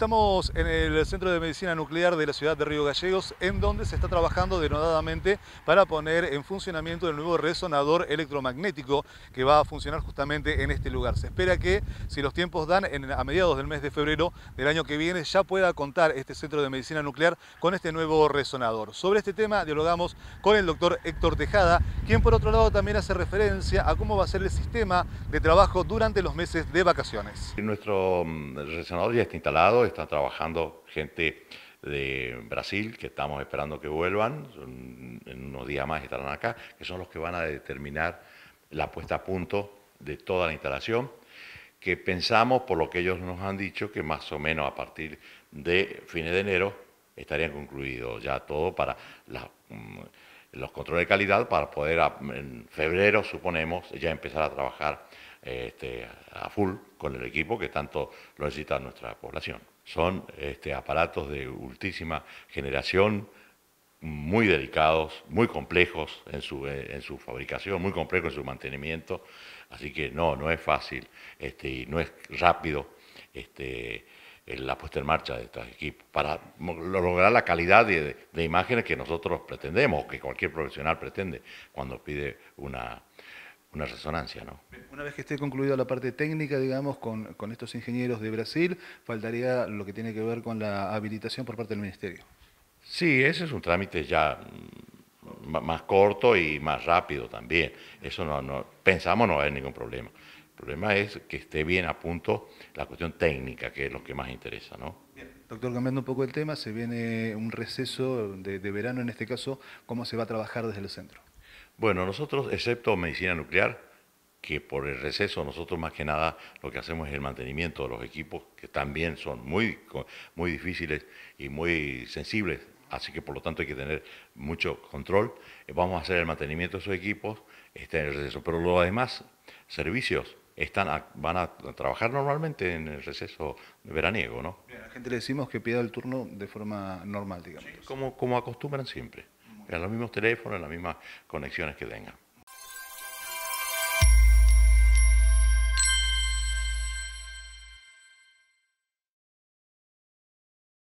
Estamos en el Centro de Medicina Nuclear de la ciudad de Río Gallegos, en donde se está trabajando denodadamente para poner en funcionamiento el nuevo resonador electromagnético que va a funcionar justamente en este lugar. Se espera que, si los tiempos dan, a mediados del mes de febrero del año que viene ya pueda contar este Centro de Medicina Nuclear con este nuevo resonador. Sobre este tema dialogamos con el doctor Héctor Tejada, quien por otro lado también hace referencia a cómo va a ser el sistema de trabajo durante los meses de vacaciones. Nuestro mm, resonador ya está instalado, están trabajando gente de Brasil, que estamos esperando que vuelvan, en unos días más estarán acá, que son los que van a determinar la puesta a punto de toda la instalación, que pensamos, por lo que ellos nos han dicho, que más o menos a partir de fines de enero estarían concluidos ya todo para la, mm, los controles de calidad para poder en febrero, suponemos, ya empezar a trabajar este, a full con el equipo que tanto lo necesita nuestra población. Son este, aparatos de ultísima generación, muy delicados, muy complejos eh, en su, fabricación, muy complejos en su mantenimiento, así que no, no es fácil este, y no es rápido. Este, la puesta en marcha de estos equipos para lograr la calidad de, imágenes que nosotros pretendemos, que cualquier profesional pretende cuando pide una, resonancia. ¿no? Una vez que esté concluida la parte técnica, digamos, con, estos ingenieros de Brasil, faltaría lo que tiene que ver con la habilitación por parte del Ministerio. Sí, ese es un trámite ya mm, más corto y más rápido también. Eso no, pensamos no va a haber ningún problema. El problema es que esté bien a punto la cuestión técnica, que es lo que más interesa, ¿no? Doctor, cambiando un poco el tema, se viene un receso de, verano, en este caso, ¿cómo se va a trabajar desde el centro? Bueno, nosotros, excepto medicina nuclear, que por el receso nosotros más que nada lo que hacemos es el mantenimiento de los equipos, que también son muy, muy difíciles y muy sensibles, así que por lo tanto hay que tener mucho control. Eh, vamos a hacer el mantenimiento de esos equipos está en el receso, pero lo demás, servicios, están van a trabajar normalmente en el receso veraniego, ¿no? a la gente le decimos que pida el turno de forma normal, digamos. como, como acostumbran siempre, en los mismos teléfonos, en las mismas conexiones que tengan.